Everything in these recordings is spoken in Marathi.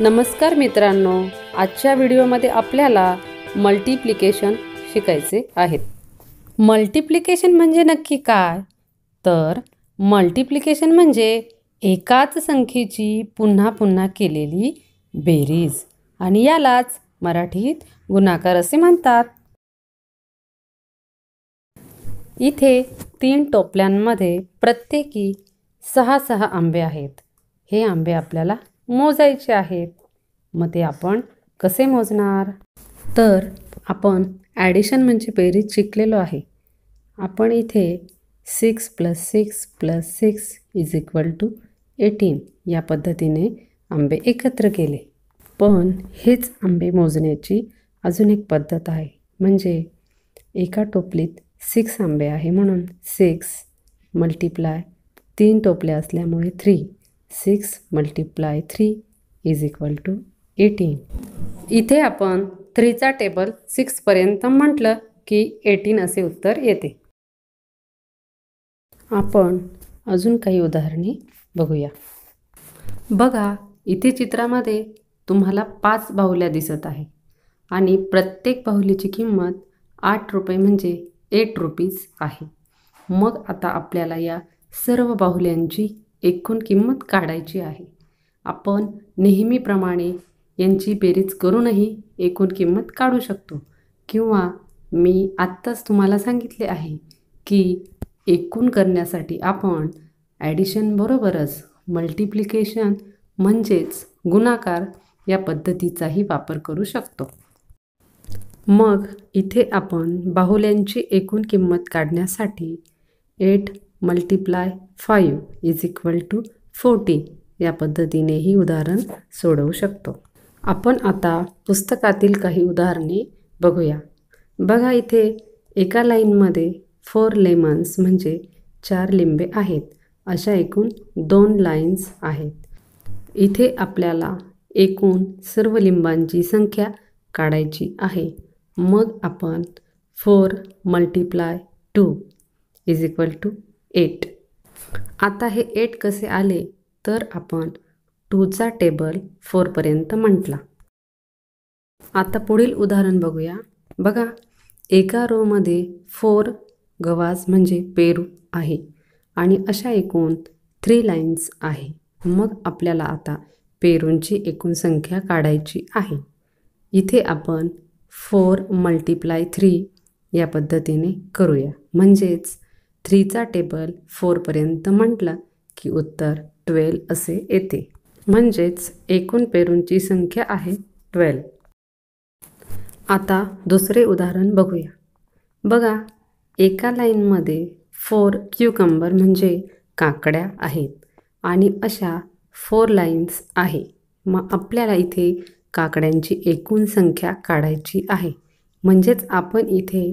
नमस्कार मित्रांनो आजच्या व्हिडिओमध्ये आपल्याला मल्टिप्लिकेशन शिकायचे आहेत मल्टिप्लिकेशन म्हणजे नक्की काय तर मल्टिप्लिकेशन म्हणजे एकाच संख्येची पुन्हा पुन्हा केलेली बेरीज आणि यालाच मराठीत गुणाकार असे म्हणतात इथे तीन टोपल्यांमध्ये प्रत्येकी सहा सहा आंबे आहेत हे आंबे आपल्याला मोजायचे आहेत मग ते आपण कसे मोजणार तर आपण ॲडिशन म्हणजे बेरीज शिकलेलो आहे आपण इथे six plus six plus six is equal to eighteen या पद्धतीने आंबे एकत्र केले पण हेच आंबे मोजण्याची अजून एक पद्धत आहे म्हणजे एका टोपलीत सिक्स आंबे आहे म्हणून सिक्स मल्टिप्लाय तीन टोपले असल्यामुळे three six multiply three is equal to eighteen इथे आपण थ्रीचा टेबल सिक्सपर्यंत म्हटलं की एटीन असे उत्तर येते आपण अजून काही उदाहरणे बघूया बघा इथे चित्रामध्ये तुम्हाला पाच बाहुल्या दिसत आहे आणि प्रत्येक बाहुलीची किंमत आठ रुपये म्हणजे एट रुपीज आहे मग आता आपल्याला या सर्व बाहुल्यांची एकूण किंमत काढायची आहे आपण नेहमीप्रमाणे यांची बेरीज करूनही एकूण किंमत काढू शकतो किंवा मी आत्ताच तुम्हाला सांगितले आहे की एकूण करण्यासाठी आपण ॲडिशनबरोबरच मल्टिप्लिकेशन म्हणजेच गुणाकार या पद्धतीचाही वापर करू शकतो मग इथे आपण बाहुल्यांची एकूण किंमत काढण्यासाठी eight multiply five is equal to forty या पद्धतीनेही उदाहरण सोडवू शकतो आपण आता पुस्तकातील काही उदाहरणे बघूया बघा इथे एका लाईनमध्ये फोर लेमन्स म्हणजे चार लिंबे आहेत अशा एकूण दोन लाईन्स आहेत इथे आपल्याला एकूण सर्व लिंबांची संख्या काढायची आहे मग आपण four multiply two is equal to eight आता हे एट कसे आले तर आपण टूचा टेबल फोरपर्यंत म्हटला आता पुढील उदाहरण बघूया बघा एका रोमध्ये फोर गवाज म्हणजे पेरू आहे आणि अशा एकूण थ्री लाईन्स आहे मग आपल्याला आता पेरूंची एकूण संख्या काढायची आहे इथे आपण फोर मल्टिप्लाय थ्री या पद्धतीने करूया म्हणजेच थ्रीचा टेबल फोरपर्यंत म्हटलं की उत्तर ट्वेल्व असे येते म्हणजेच एकूण पेरूंची संख्या आहे ट्वेल्व आता दुसरे उदाहरण बघूया बघा एका लाईनमध्ये फोर कंबर म्हणजे काकड्या आहेत आणि अशा फोर लाईन्स आहे मग आपल्याला इथे काकड्यांची एकूण संख्या काढायची आहे म्हणजेच आपण इथे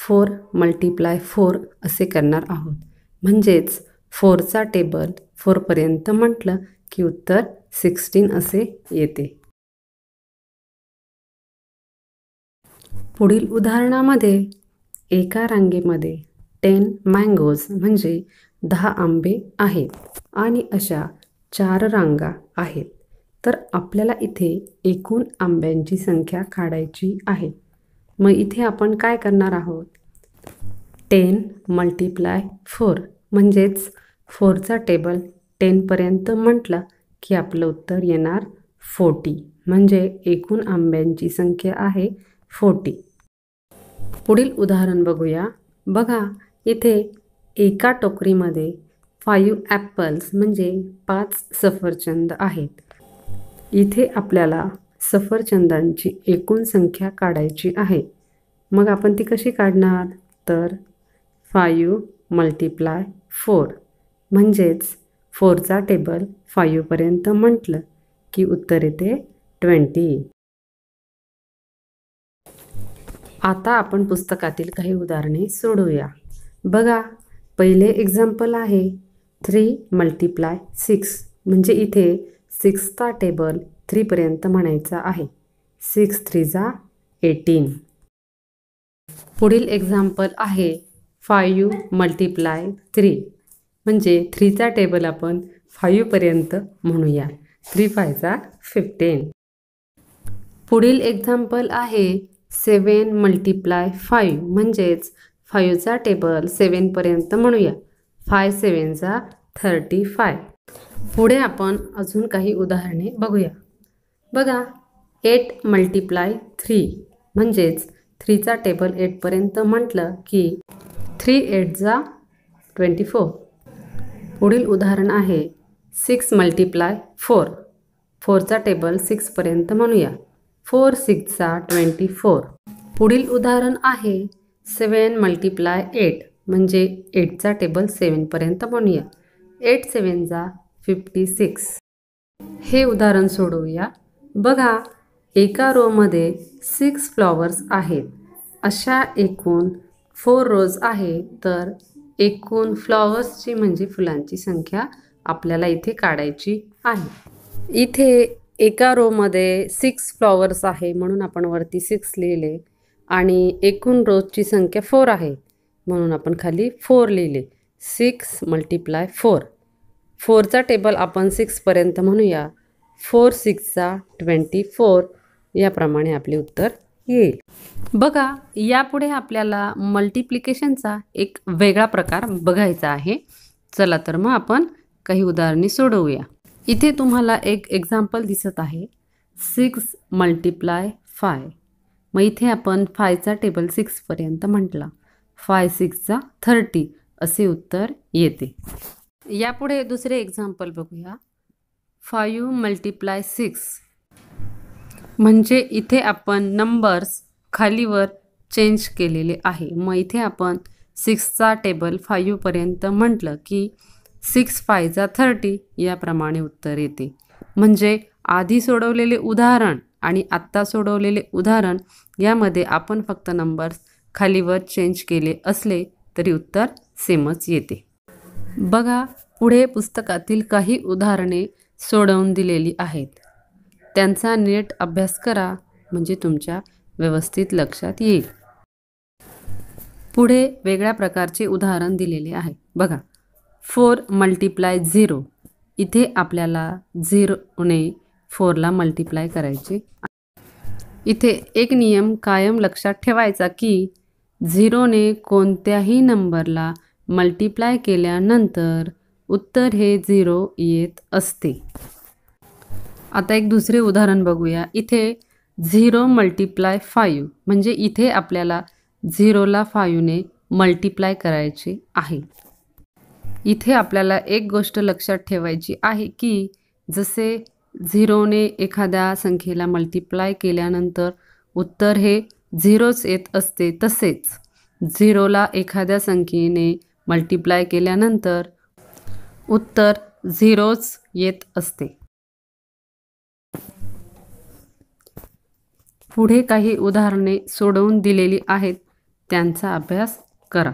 फोर मल्टीप्लाय फोर असे करणार आहोत म्हणजेच फोरचा टेबल फोरपर्यंत म्हटलं की उत्तर सिक्स्टीन असे येते पुढील उदाहरणामध्ये एका रांगेमध्ये टेन मँगोज म्हणजे दहा आंबे आहेत आणि अशा चार रांगा आहेत तर आपल्याला इथे एकूण आंब्यांची संख्या काढायची आहे मग इथे आपण काय करणार आहोत टेन मल्टीप्लाय फोर म्हणजेच फोरचा टेबल टेनपर्यंत म्हटलं की आपलं उत्तर येणार फोर्टी म्हणजे एकूण आंब्यांची संख्या आहे फोर्टी पुढील उदाहरण बघूया बघा इथे एका टोकरीमध्ये फाईव्ह ॲपल्स म्हणजे पाच सफरचंद आहेत इथे आपल्याला सफरचंदांची एकूण संख्या काढायची आहे मग आपण ती कशी काढणार तर फायू मल्टिप्लाय फोर म्हणजेच फोरचा टेबल फायूपर्यंत म्हटलं की उत्तर येते ट्वेंटी आता आपण पुस्तकातील काही उदाहरणे सोडवूया बघा पहिले एक्झाम्पल आहे थ्री मल्टिप्लाय सिक्स म्हणजे इथे सिक्सचा टेबल थ्रीपर्यंत म्हणायचं आहे सिक्स थ्री जा एटीन पुढील एक्झाम्पल आहे फायू मल्टिप्लाय थ्री म्हणजे थ्रीचा टेबल आपण फायूपर्यंत म्हणूया थ्री फायचा फिफ्टीन पुढील एक्झाम्पल आहे सेवन मल्टीप्लाय फायू म्हणजेच फायूचा टेबल सेवनपर्यंत म्हणूया फाय सेवनचा थर्टी फाय पुढे आपण अजून काही उदाहरणे बघूया बघा एट मल्टिप्लाय थ्री म्हणजेच थ्रीचा टेबल एटपर्यंत म्हटलं की थ्री एट जा ट्वेंटी फोर पुढील उदाहरण आहे सिक्स मल्टिप्लाय फोर फोरचा टेबल सिक्सपर्यंत म्हणूया फोर सिक्सचा ट्वेंटी फोर पुढील उदाहरण आहे सेवन मल्टिप्लाय एट म्हणजे एटचा टेबल सेवनपर्यंत म्हणूया एट सेवन जा फिफ्टी सिक्स हे उदाहरण सोडवूया बघा एका रोमध्ये सिक्स फ्लॉवर्स आहेत अशा एकूण फोर रोज आहे तर एकूण फ्लॉवर्सची म्हणजे फुलांची संख्या आपल्याला इथे काढायची आहे इथे एका रोमध्ये सिक्स फ्लॉवर्स आहे म्हणून आपण वरती सिक्स लिहिले आणि एकूण रोजची संख्या फोर आहे म्हणून आपण खाली फोर लिहिले सिक्स मल्टिप्लाय फोर फोरचा टेबल आपण सिक्सपर्यंत म्हणूया फोर सिक्सचा ट्वेंटी फोर याप्रमाणे आपले उत्तर येईल बघा यापुढे आपल्याला मल्टिप्लिकेशनचा एक वेगळा प्रकार बघायचा आहे चला तर मग आपण काही उदाहरणे सोडवूया इथे तुम्हाला एक एक्झाम्पल दिसत आहे सिक्स मल्टिप्लाय फाय मग इथे आपण फायचा टेबल सिक्सपर्यंत म्हटला फाय सिक्सचा थर्टी असे उत्तर येते यापुढे दुसरे एक्झाम्पल बघूया फायू मल्टिप्लाय सिक्स म्हणजे इथे आपण नंबर्स खालीवर चेंज केलेले आहे मग इथे आपण सिक्सचा टेबल फायूपर्यंत म्हटलं की सिक्स फायचा थर्टी याप्रमाणे उत्तर येते म्हणजे आधी सोडवलेले उदाहरण आणि आत्ता सोडवलेले उदाहरण यामध्ये आपण फक्त नंबर्स खालीवर चेंज केले असले तरी उत्तर सेमच येते बघा पुढे पुस्तकातील काही उदाहरणे सोडवून दिलेली आहेत त्यांचा नीट अभ्यास करा म्हणजे तुमच्या व्यवस्थित लक्षात येईल पुढे वेगळ्या प्रकारचे उदाहरण दिलेले आहे बघा फोर मल्टिप्लाय झिरो इथे आपल्याला झिरोने फोरला मल्टिप्लाय करायचे इथे एक नियम कायम लक्षात ठेवायचा की झिरोने कोणत्याही नंबरला मल्टिप्लाय केल्यानंतर उत्तर हे झिरो येत असते आता एक दुसरे उदाहरण बघूया इथे झिरो मल्टिप्लाय फायू म्हणजे इथे आपल्याला झिरोला फायूने मल्टिप्लाय करायचे आहे इथे आपल्याला एक गोष्ट लक्षात ठेवायची आहे की जसे झिरोने एखाद्या संख्येला मल्टिप्लाय केल्यानंतर उत्तर हे झिरोच येत असते तसेच झिरोला एखाद्या संख्येने मल्टिप्लाय केल्यानंतर उत्तर झिरोच येत असते पुढे काही उदाहरणे सोडवून दिलेली आहेत त्यांचा अभ्यास करा